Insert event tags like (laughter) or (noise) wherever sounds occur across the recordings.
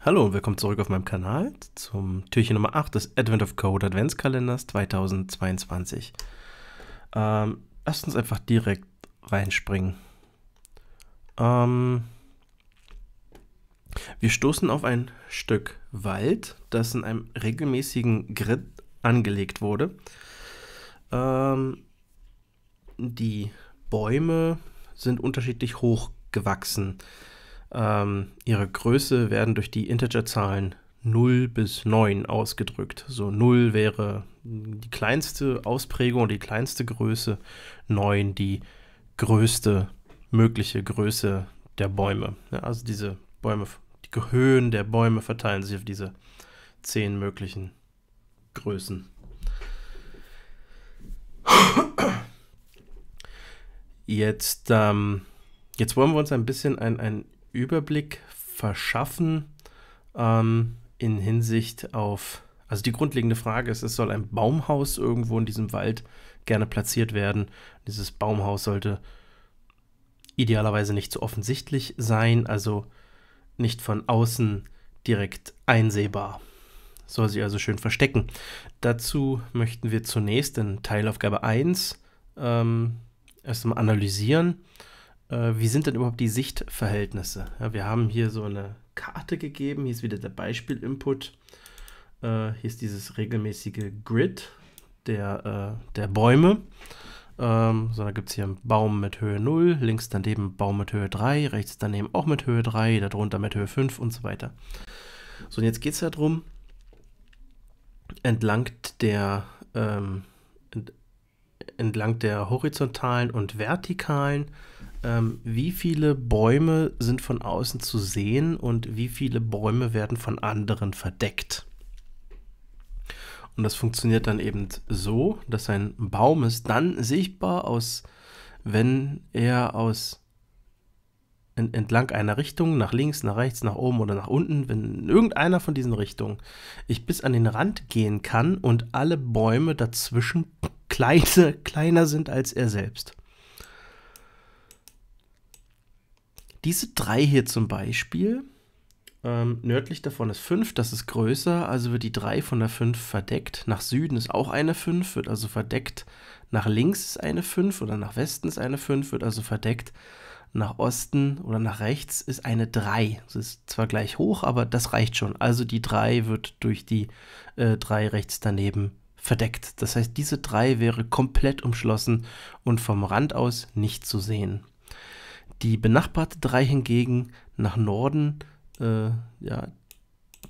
Hallo und willkommen zurück auf meinem Kanal zum Türchen Nummer 8 des Advent of Code Adventskalenders 2022. Ähm, lasst uns einfach direkt reinspringen. Ähm, wir stoßen auf ein Stück Wald, das in einem regelmäßigen Grid angelegt wurde. Ähm, die Bäume sind unterschiedlich hoch gewachsen ähm, ihre Größe werden durch die Integerzahlen 0 bis 9 ausgedrückt. So 0 wäre die kleinste Ausprägung die kleinste Größe, 9 die größte mögliche Größe der Bäume. Ja, also diese Bäume, die Höhen der Bäume verteilen sich auf diese 10 möglichen Größen. Jetzt, ähm, jetzt wollen wir uns ein bisschen ein, ein Überblick verschaffen ähm, in Hinsicht auf, also die grundlegende Frage ist, es soll ein Baumhaus irgendwo in diesem Wald gerne platziert werden. Dieses Baumhaus sollte idealerweise nicht so offensichtlich sein, also nicht von außen direkt einsehbar. Soll sich also schön verstecken. Dazu möchten wir zunächst in Teilaufgabe 1 ähm, erstmal analysieren, äh, wie sind denn überhaupt die Sichtverhältnisse? Ja, wir haben hier so eine Karte gegeben, hier ist wieder der Beispiel-Input. Äh, hier ist dieses regelmäßige Grid der, äh, der Bäume. Ähm, so, da gibt es hier einen Baum mit Höhe 0, links daneben Baum mit Höhe 3, rechts daneben auch mit Höhe 3, darunter mit Höhe 5 und so weiter. So, und jetzt geht es darum, entlang der, ähm, entlang der horizontalen und vertikalen ähm, wie viele Bäume sind von außen zu sehen und wie viele Bäume werden von anderen verdeckt. Und das funktioniert dann eben so, dass ein Baum ist dann sichtbar aus, wenn er aus entlang einer Richtung, nach links, nach rechts, nach oben oder nach unten, wenn in irgendeiner von diesen Richtungen ich bis an den Rand gehen kann und alle Bäume dazwischen (laughs) kleine, kleiner sind als er selbst. Diese drei hier zum Beispiel, ähm, nördlich davon ist 5, das ist größer, also wird die 3 von der 5 verdeckt. Nach Süden ist auch eine 5, wird also verdeckt. Nach links ist eine 5 oder nach Westen ist eine 5, wird also verdeckt. Nach Osten oder nach rechts ist eine 3. Das ist zwar gleich hoch, aber das reicht schon. Also die 3 wird durch die äh, 3 rechts daneben verdeckt. Das heißt, diese 3 wäre komplett umschlossen und vom Rand aus nicht zu sehen. Die benachbarte 3 hingegen nach Norden, äh, ja,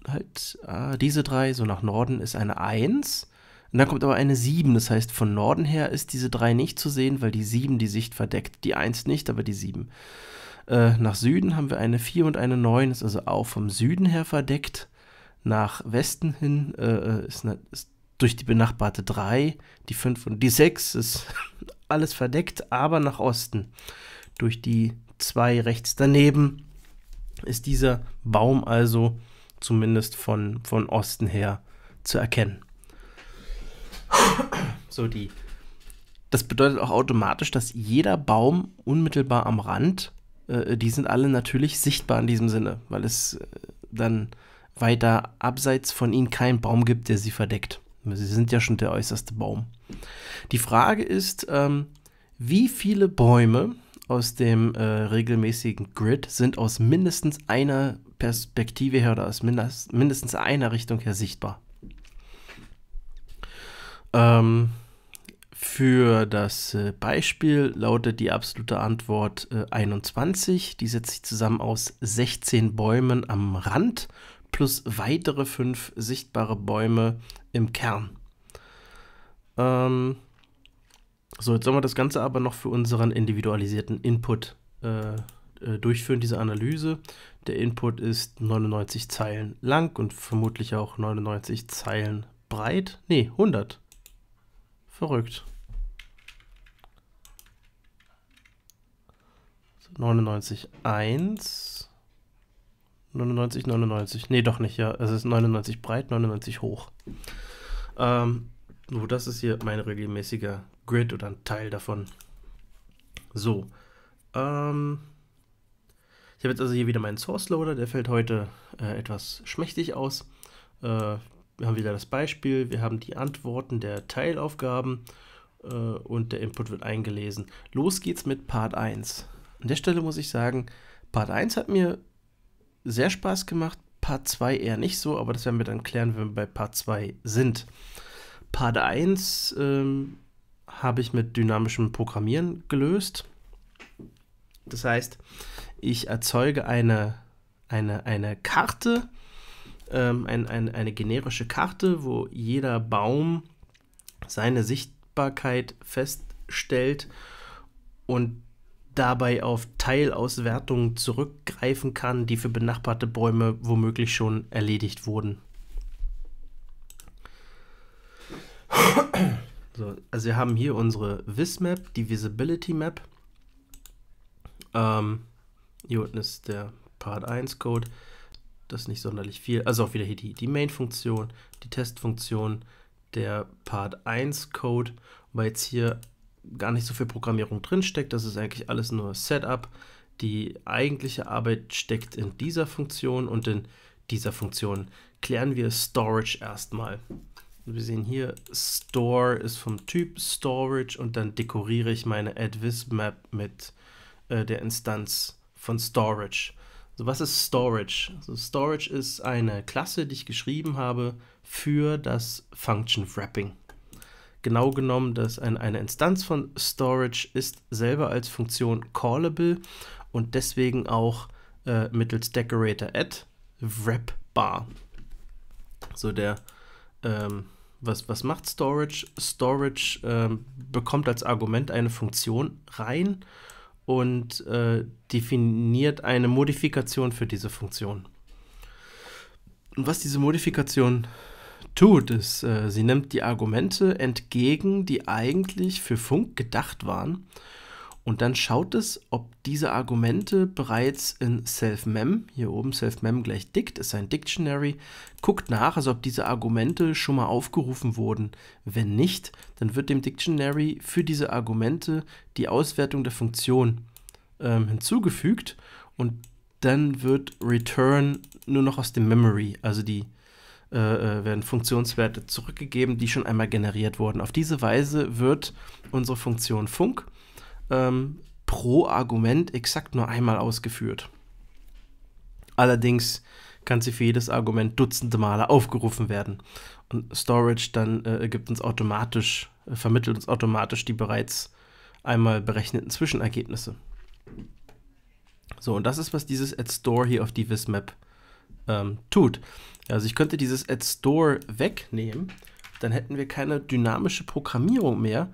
halt ah, diese 3, so nach Norden ist eine 1. Und dann kommt aber eine 7, das heißt von Norden her ist diese 3 nicht zu sehen, weil die 7 die Sicht verdeckt. Die 1 nicht, aber die 7. Äh, nach Süden haben wir eine 4 und eine 9, ist also auch vom Süden her verdeckt. Nach Westen hin äh, ist, eine, ist durch die benachbarte 3, die 5 und die 6 ist (laughs) alles verdeckt, aber nach Osten durch die zwei rechts daneben ist dieser Baum also zumindest von, von Osten her zu erkennen. So die. Das bedeutet auch automatisch, dass jeder Baum unmittelbar am Rand, äh, die sind alle natürlich sichtbar in diesem Sinne, weil es äh, dann weiter abseits von ihnen keinen Baum gibt, der sie verdeckt. Sie sind ja schon der äußerste Baum. Die Frage ist, ähm, wie viele Bäume aus dem äh, regelmäßigen Grid sind aus mindestens einer Perspektive her oder aus mindestens einer Richtung her sichtbar. Ähm, für das äh, Beispiel lautet die absolute Antwort äh, 21. Die setzt sich zusammen aus 16 Bäumen am Rand plus weitere fünf sichtbare Bäume im Kern. Ähm, so, jetzt sollen wir das Ganze aber noch für unseren individualisierten Input äh, äh durchführen, diese Analyse. Der Input ist 99 Zeilen lang und vermutlich auch 99 Zeilen breit. Ne, 100. Verrückt. 99, 1. 99, 99. Ne, doch nicht, ja. Es ist 99 breit, 99 hoch. Ähm, so, das ist hier mein regelmäßiger Grid oder ein Teil davon. So. Ähm, ich habe jetzt also hier wieder meinen Source Loader, der fällt heute äh, etwas schmächtig aus. Äh, wir haben wieder das Beispiel, wir haben die Antworten der Teilaufgaben äh, und der Input wird eingelesen. Los geht's mit Part 1. An der Stelle muss ich sagen, Part 1 hat mir sehr Spaß gemacht, Part 2 eher nicht so, aber das werden wir dann klären, wenn wir bei Part 2 sind. Part 1 ähm, habe ich mit dynamischem Programmieren gelöst. Das heißt, ich erzeuge eine, eine, eine Karte, ähm, ein, ein, eine generische Karte, wo jeder Baum seine Sichtbarkeit feststellt und dabei auf Teilauswertungen zurückgreifen kann, die für benachbarte Bäume womöglich schon erledigt wurden. So, also wir haben hier unsere VisMap, die Visibility-Map. Ähm, hier unten ist der Part 1-Code. Das ist nicht sonderlich viel. Also auch wieder hier die, die Main-Funktion, die Test-Funktion, der Part 1-Code. Weil jetzt hier gar nicht so viel Programmierung drinsteckt. Das ist eigentlich alles nur Setup. Die eigentliche Arbeit steckt in dieser Funktion und in dieser Funktion klären wir Storage erstmal wir sehen hier, Store ist vom Typ Storage und dann dekoriere ich meine AdVisMap mit äh, der Instanz von Storage. So, was ist Storage? Also Storage ist eine Klasse, die ich geschrieben habe für das Function Wrapping. Genau genommen, dass eine Instanz von Storage ist selber als Funktion callable und deswegen auch äh, mittels Decorator Add wrapbar. So der ähm, was, was macht Storage? Storage ähm, bekommt als Argument eine Funktion rein und äh, definiert eine Modifikation für diese Funktion. Und was diese Modifikation tut, ist, äh, sie nimmt die Argumente entgegen, die eigentlich für Funk gedacht waren und dann schaut es, ob diese Argumente bereits in SelfMem, hier oben SelfMem gleich dict, ist ein Dictionary, guckt nach, also ob diese Argumente schon mal aufgerufen wurden. Wenn nicht, dann wird dem Dictionary für diese Argumente die Auswertung der Funktion ähm, hinzugefügt und dann wird return nur noch aus dem Memory, also die äh, äh, werden Funktionswerte zurückgegeben, die schon einmal generiert wurden. Auf diese Weise wird unsere Funktion Funk ähm, pro Argument exakt nur einmal ausgeführt. Allerdings kann sie für jedes Argument dutzende Male aufgerufen werden. Und Storage dann äh, gibt uns automatisch, äh, vermittelt uns automatisch die bereits einmal berechneten Zwischenergebnisse. So, und das ist, was dieses AddStore hier auf die Vismap ähm, tut. Also ich könnte dieses AddStore wegnehmen, dann hätten wir keine dynamische Programmierung mehr,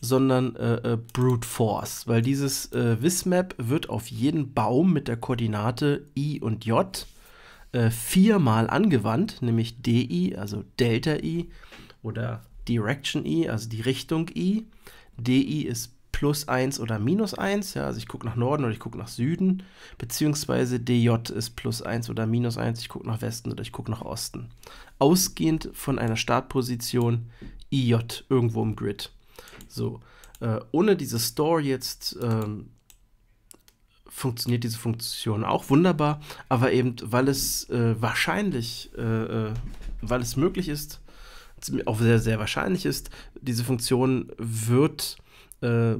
sondern äh, äh, Brute Force, weil dieses äh, Vismap wird auf jeden Baum mit der Koordinate i und j äh, viermal angewandt, nämlich di, also Delta i oder Direction i, also die Richtung i. di ist plus 1 oder minus 1, ja, also ich gucke nach Norden oder ich gucke nach Süden, beziehungsweise dj ist plus 1 oder minus 1, ich gucke nach Westen oder ich gucke nach Osten. Ausgehend von einer Startposition ij irgendwo im Grid. So, äh, ohne diese Store jetzt ähm, funktioniert diese Funktion auch wunderbar, aber eben weil es äh, wahrscheinlich, äh, äh weil es möglich ist, auch sehr, sehr wahrscheinlich ist, diese Funktion wird äh,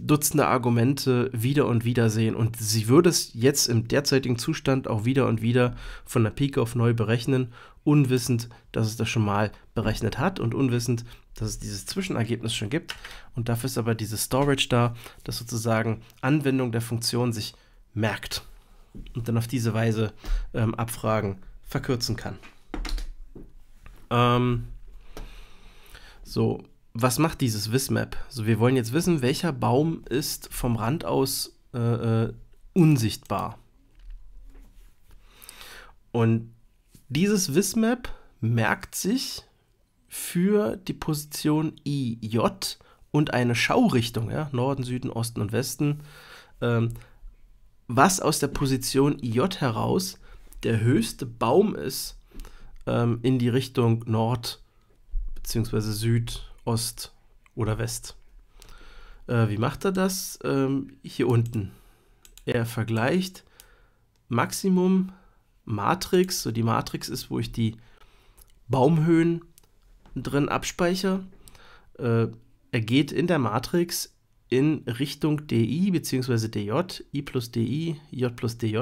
Dutzende Argumente wieder und wieder sehen und sie würde es jetzt im derzeitigen Zustand auch wieder und wieder von der Peak auf neu berechnen unwissend, dass es das schon mal berechnet hat und unwissend, dass es dieses Zwischenergebnis schon gibt. Und dafür ist aber dieses Storage da, dass sozusagen Anwendung der Funktion sich merkt und dann auf diese Weise ähm, Abfragen verkürzen kann. Ähm, so, was macht dieses Wismap? So, wir wollen jetzt wissen, welcher Baum ist vom Rand aus äh, äh unsichtbar. Und dieses Wismap merkt sich für die Position IJ und eine Schaurichtung, ja, Norden, Süden, Osten und Westen, ähm, was aus der Position IJ heraus der höchste Baum ist ähm, in die Richtung Nord bzw. Süd, Ost oder West. Äh, wie macht er das? Ähm, hier unten. Er vergleicht Maximum Matrix. So die Matrix ist, wo ich die Baumhöhen drin abspeichere. Äh, er geht in der Matrix in Richtung DI bzw. DJ, I plus DI, J plus DJ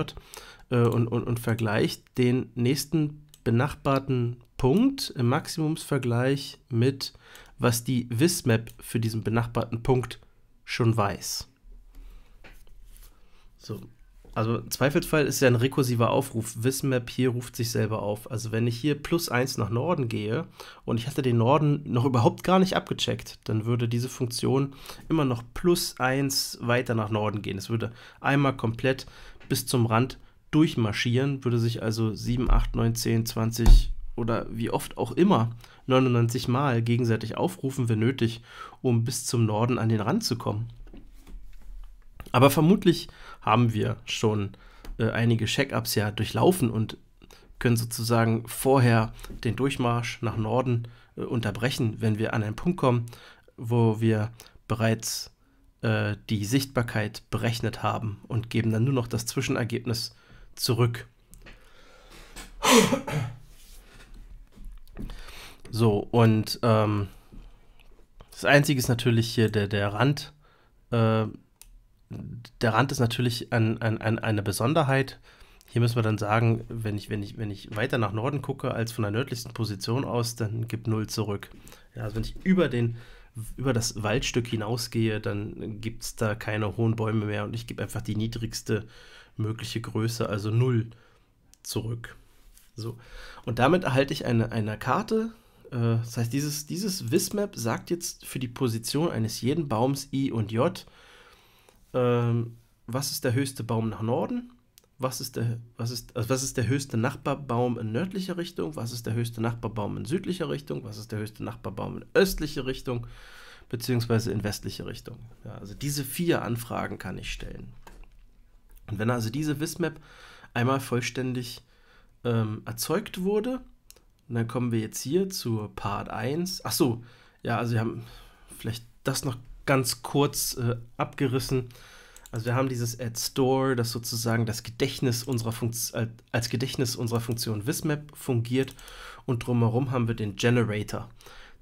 äh, und, und, und vergleicht den nächsten benachbarten Punkt im Maximumsvergleich mit, was die Vismap für diesen benachbarten Punkt schon weiß. So, also im Zweifelsfall ist ja ein rekursiver Aufruf. Wismap hier ruft sich selber auf. Also wenn ich hier plus 1 nach Norden gehe und ich hatte den Norden noch überhaupt gar nicht abgecheckt, dann würde diese Funktion immer noch plus 1 weiter nach Norden gehen. Es würde einmal komplett bis zum Rand durchmarschieren, würde sich also 7, 8, 9, 10, 20 oder wie oft auch immer 99 Mal gegenseitig aufrufen, wenn nötig, um bis zum Norden an den Rand zu kommen. Aber vermutlich haben wir schon äh, einige Check-ups ja durchlaufen und können sozusagen vorher den Durchmarsch nach Norden äh, unterbrechen, wenn wir an einen Punkt kommen, wo wir bereits äh, die Sichtbarkeit berechnet haben und geben dann nur noch das Zwischenergebnis zurück. So, und ähm, das Einzige ist natürlich hier der, der Rand, äh, der Rand ist natürlich ein, ein, ein, eine Besonderheit. Hier müssen wir dann sagen, wenn ich, wenn, ich, wenn ich weiter nach Norden gucke als von der nördlichsten Position aus, dann gibt null zurück. Ja, also wenn ich über, den, über das Waldstück hinausgehe, dann gibt es da keine hohen Bäume mehr und ich gebe einfach die niedrigste mögliche Größe, also null zurück. So. Und damit erhalte ich eine, eine Karte. Äh, das heißt, dieses, dieses Wismap sagt jetzt für die Position eines jeden Baums I und J ähm, was ist der höchste Baum nach Norden? Was ist, der, was, ist, also was ist der höchste Nachbarbaum in nördlicher Richtung? Was ist der höchste Nachbarbaum in südlicher Richtung? Was ist der höchste Nachbarbaum in östlicher Richtung? Beziehungsweise in westlicher Richtung. Ja, also diese vier Anfragen kann ich stellen. Und wenn also diese Wismap einmal vollständig ähm, erzeugt wurde, dann kommen wir jetzt hier zur Part 1. Ach so, ja, also wir haben vielleicht das noch ganz kurz äh, abgerissen. Also wir haben dieses Add Store, das sozusagen das Gedächtnis unserer Funktion, als Gedächtnis unserer Funktion Vismap fungiert und drumherum haben wir den Generator.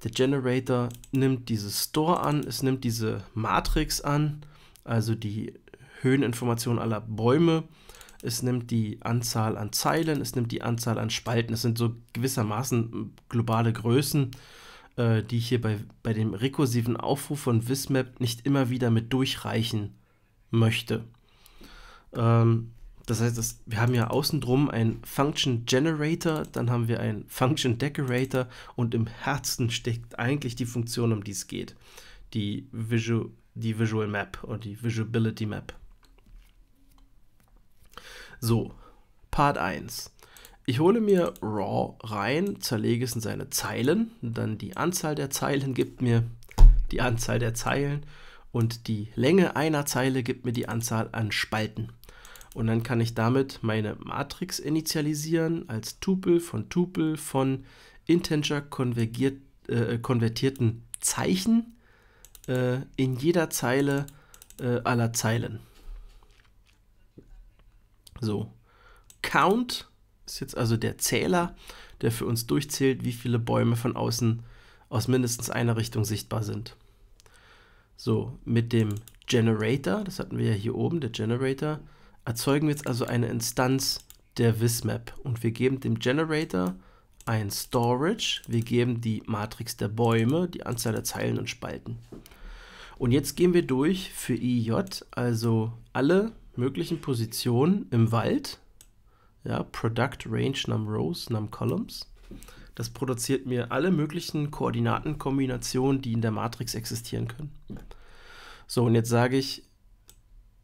Der Generator nimmt dieses Store an, es nimmt diese Matrix an, also die Höheninformation aller Bäume, es nimmt die Anzahl an Zeilen, es nimmt die Anzahl an Spalten, es sind so gewissermaßen globale Größen, äh, die hier bei, bei dem rekursiven Aufruf von Wismap nicht immer wieder mit durchreichen möchte. Ähm, das heißt, das, wir haben ja außen drum einen Function Generator, dann haben wir einen Function Decorator und im Herzen steckt eigentlich die Funktion, um die es geht. Die, Visu die Visual Map und die Visibility Map. So, Part 1. Ich hole mir Raw rein, zerlege es in seine Zeilen, dann die Anzahl der Zeilen gibt mir die Anzahl der Zeilen und die Länge einer Zeile gibt mir die Anzahl an Spalten. Und dann kann ich damit meine Matrix initialisieren als Tupel von Tupel von Integer konvergiert, äh, konvertierten Zeichen äh, in jeder Zeile äh, aller Zeilen. So, Count ist jetzt also der Zähler, der für uns durchzählt, wie viele Bäume von außen aus mindestens einer Richtung sichtbar sind. So, mit dem Generator, das hatten wir ja hier oben, der Generator, erzeugen wir jetzt also eine Instanz der Vismap und wir geben dem Generator ein Storage, wir geben die Matrix der Bäume, die Anzahl der Zeilen und Spalten. Und jetzt gehen wir durch für IJ, also alle möglichen Positionen im Wald, ja, Product Range Num Rows, Num Columns. Das produziert mir alle möglichen Koordinatenkombinationen, die in der Matrix existieren können. So, und jetzt sage ich,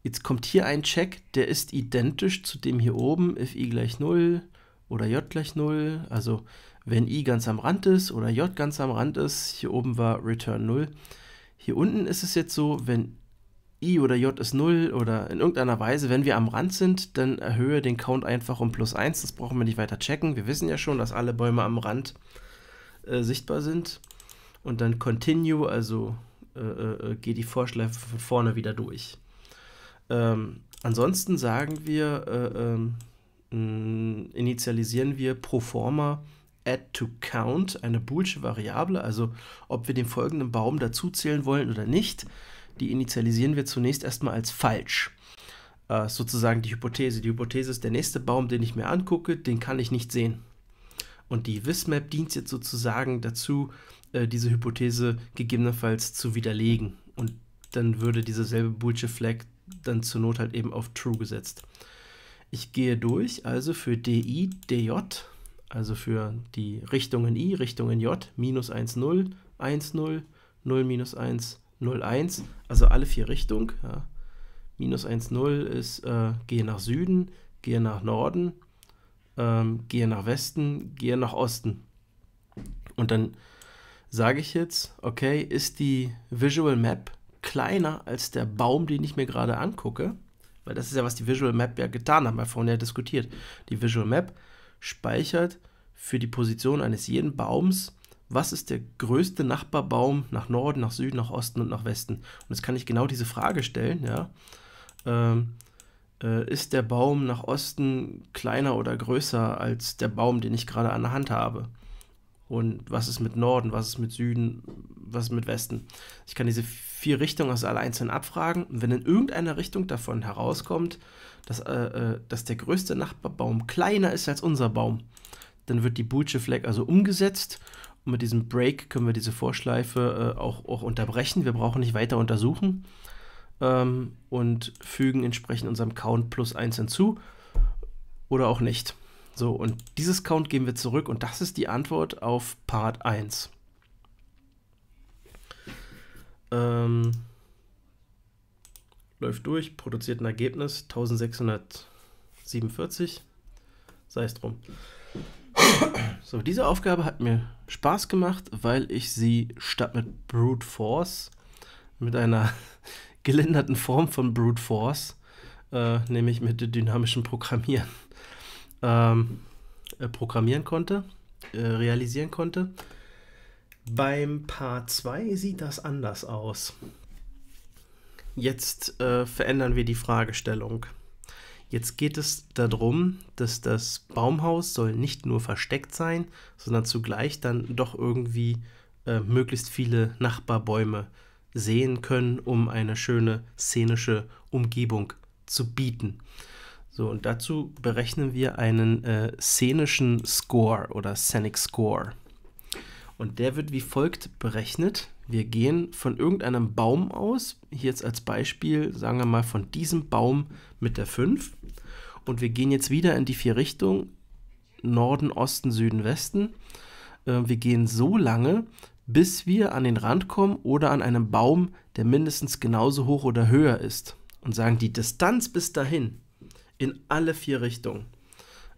jetzt kommt hier ein Check, der ist identisch zu dem hier oben, if i gleich 0 oder j gleich 0. Also wenn i ganz am Rand ist oder j ganz am Rand ist, hier oben war return 0. Hier unten ist es jetzt so, wenn i oder j ist 0 oder in irgendeiner Weise, wenn wir am Rand sind, dann erhöhe den Count einfach um plus 1. Das brauchen wir nicht weiter checken. Wir wissen ja schon, dass alle Bäume am Rand äh, sichtbar sind. Und dann continue, also äh, äh, äh geh die Vorschleife von vorne wieder durch. Ähm, ansonsten sagen wir, äh, ähm, initialisieren wir pro forma add to count, eine boolsche Variable, also ob wir den folgenden Baum dazuzählen wollen oder nicht die initialisieren wir zunächst erstmal als falsch. Äh, sozusagen die Hypothese. Die Hypothese ist der nächste Baum, den ich mir angucke, den kann ich nicht sehen. Und die Wismap dient jetzt sozusagen dazu, äh, diese Hypothese gegebenenfalls zu widerlegen. Und dann würde dieser selbe Bullshit Flag dann zur Not halt eben auf True gesetzt. Ich gehe durch, also für DI, DJ, also für die Richtungen I, Richtungen J, minus 1, 0, 1, 0, 0, minus 1, 0,1, also alle vier Richtungen. Ja. Minus 1,0 ist, äh, gehe nach Süden, gehe nach Norden, ähm, gehe nach Westen, gehe nach Osten. Und dann sage ich jetzt, okay, ist die Visual Map kleiner als der Baum, den ich mir gerade angucke? Weil das ist ja, was die Visual Map ja getan hat, wir vorhin ja diskutiert. Die Visual Map speichert für die Position eines jeden Baums was ist der größte Nachbarbaum nach Norden, nach Süden, nach Osten und nach Westen? Und jetzt kann ich genau diese Frage stellen, ja. Ähm, äh, ist der Baum nach Osten kleiner oder größer als der Baum, den ich gerade an der Hand habe? Und was ist mit Norden, was ist mit Süden, was ist mit Westen? Ich kann diese vier Richtungen aus also alle einzeln abfragen. Und wenn in irgendeiner Richtung davon herauskommt, dass, äh, äh, dass der größte Nachbarbaum kleiner ist als unser Baum, dann wird die Bootsche Flag also umgesetzt und mit diesem Break können wir diese Vorschleife äh, auch, auch, unterbrechen. Wir brauchen nicht weiter untersuchen ähm, und fügen entsprechend unserem Count plus 1 hinzu oder auch nicht. So, und dieses Count geben wir zurück und das ist die Antwort auf Part 1. Ähm, läuft durch, produziert ein Ergebnis 1647. Sei es drum. So, diese Aufgabe hat mir Spaß gemacht, weil ich sie statt mit Brute Force, mit einer (laughs) gelinderten Form von Brute Force, äh, nämlich mit dynamischem Programmieren, ähm, äh, programmieren konnte, äh, realisieren konnte. Beim Part 2 sieht das anders aus. Jetzt äh, verändern wir die Fragestellung. Jetzt geht es darum, dass das Baumhaus soll nicht nur versteckt sein, sondern zugleich dann doch irgendwie äh, möglichst viele Nachbarbäume sehen können, um eine schöne szenische Umgebung zu bieten. So, und dazu berechnen wir einen äh, szenischen Score oder Scenic Score. Und der wird wie folgt berechnet. Wir gehen von irgendeinem Baum aus, hier jetzt als Beispiel, sagen wir mal von diesem Baum mit der 5. Und wir gehen jetzt wieder in die vier Richtungen, Norden, Osten, Süden, Westen. Ähm, wir gehen so lange, bis wir an den Rand kommen oder an einem Baum, der mindestens genauso hoch oder höher ist. Und sagen die Distanz bis dahin in alle vier Richtungen.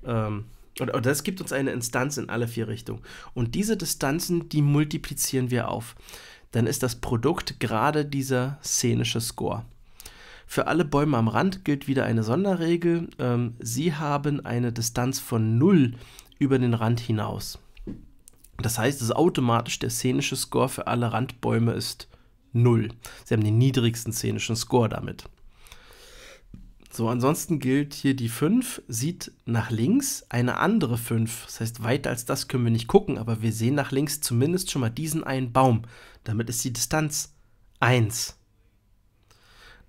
Ähm, oder, das gibt uns eine Instanz in alle vier Richtungen. Und diese Distanzen, die multiplizieren wir auf dann ist das Produkt gerade dieser szenische Score. Für alle Bäume am Rand gilt wieder eine Sonderregel. Ähm, sie haben eine Distanz von 0 über den Rand hinaus. Das heißt, dass automatisch der szenische Score für alle Randbäume ist 0. Sie haben den niedrigsten szenischen Score damit. So, ansonsten gilt hier die 5, sieht nach links eine andere 5. Das heißt, weiter als das können wir nicht gucken, aber wir sehen nach links zumindest schon mal diesen einen Baum. Damit ist die Distanz 1.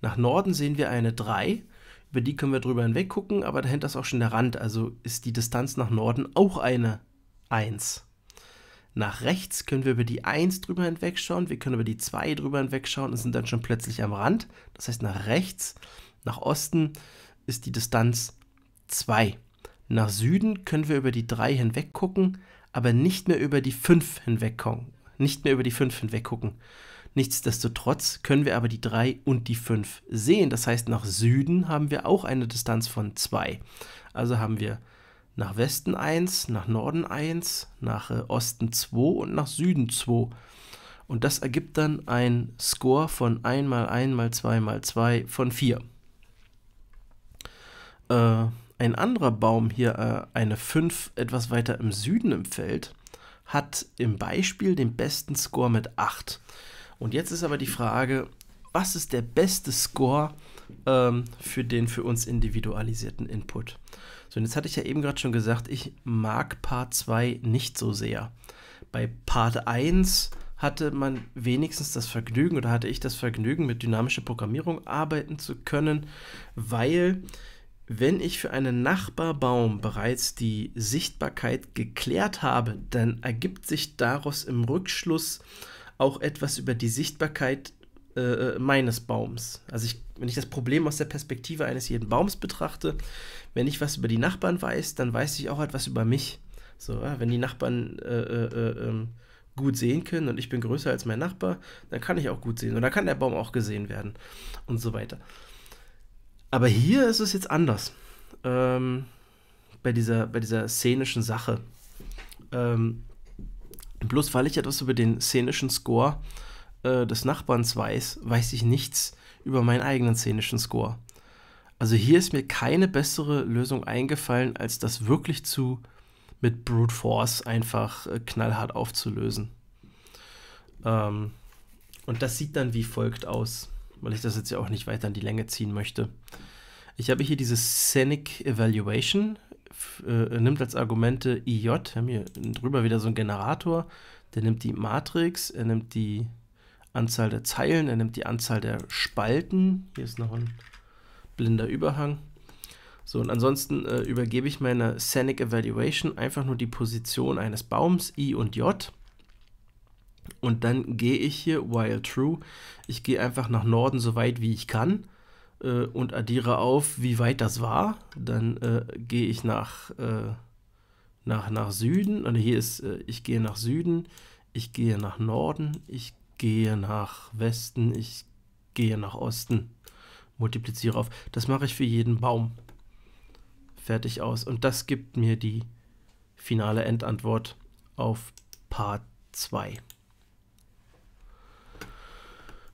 Nach Norden sehen wir eine 3. Über die können wir drüber hinweg gucken, aber dahinter ist auch schon der Rand. Also ist die Distanz nach Norden auch eine 1. Nach rechts können wir über die 1 drüber hinwegschauen, wir können über die 2 drüber hinwegschauen und sind dann schon plötzlich am Rand. Das heißt, nach rechts nach Osten ist die Distanz 2. Nach Süden können wir über die 3 hinweg gucken, aber nicht mehr über die 5 hinweg gucken. Nicht mehr über die 5 hinweg gucken. Nichtsdestotrotz können wir aber die 3 und die 5 sehen. Das heißt, nach Süden haben wir auch eine Distanz von 2. Also haben wir nach Westen 1, nach Norden 1, nach äh, Osten 2 und nach Süden 2. Und das ergibt dann ein Score von 1 mal 1 mal 2 mal 2 von 4. Äh, ein anderer Baum hier, äh, eine 5 etwas weiter im Süden im Feld, hat im Beispiel den besten Score mit 8. Und jetzt ist aber die Frage, was ist der beste Score ähm, für den für uns individualisierten Input? So, und jetzt hatte ich ja eben gerade schon gesagt, ich mag Part 2 nicht so sehr. Bei Part 1 hatte man wenigstens das Vergnügen oder hatte ich das Vergnügen, mit dynamischer Programmierung arbeiten zu können, weil wenn ich für einen Nachbarbaum bereits die Sichtbarkeit geklärt habe, dann ergibt sich daraus im Rückschluss auch etwas über die Sichtbarkeit äh, äh meines Baums. Also ich, wenn ich das Problem aus der Perspektive eines jeden Baums betrachte, wenn ich was über die Nachbarn weiß, dann weiß ich auch etwas über mich. So, ja, wenn die Nachbarn äh, äh, äh ähm, gut sehen können und ich bin größer als mein Nachbar, dann kann ich auch gut sehen und dann kann der Baum auch gesehen werden und so weiter. Aber hier ist es jetzt anders. Ähm, bei, dieser, bei dieser szenischen Sache. Ähm, bloß weil ich etwas über den szenischen Score äh, des Nachbarns weiß, weiß ich nichts über meinen eigenen szenischen Score. Also hier ist mir keine bessere Lösung eingefallen, als das wirklich zu mit Brute Force einfach äh, knallhart aufzulösen. Ähm, und das sieht dann wie folgt aus weil ich das jetzt ja auch nicht weiter in die Länge ziehen möchte. Ich habe hier diese Scenic Evaluation, äh, nimmt als Argumente IJ, wir haben hier drüber wieder so einen Generator, der nimmt die Matrix, er nimmt die Anzahl der Zeilen, er nimmt die Anzahl der Spalten, hier ist noch ein blinder Überhang. So, und ansonsten äh, übergebe ich meiner Scenic Evaluation einfach nur die Position eines Baums, I und J. Und dann gehe ich hier, while true, ich gehe einfach nach Norden so weit wie ich kann äh, und addiere auf, wie weit das war. Dann äh, gehe ich nach, äh, nach, nach Süden, oder hier ist, äh, ich gehe nach Süden, ich gehe nach Norden, ich gehe nach Westen, ich gehe nach Osten. Multipliziere auf. Das mache ich für jeden Baum. Fertig aus. Und das gibt mir die finale Endantwort auf Part 2.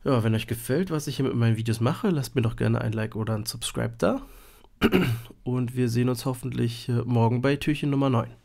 Ja, wenn euch gefällt, was ich hier mit meinen Videos mache, lasst mir doch gerne ein Like oder ein Subscribe da. Und wir sehen uns hoffentlich äh, morgen bei Türchen Nummer 9.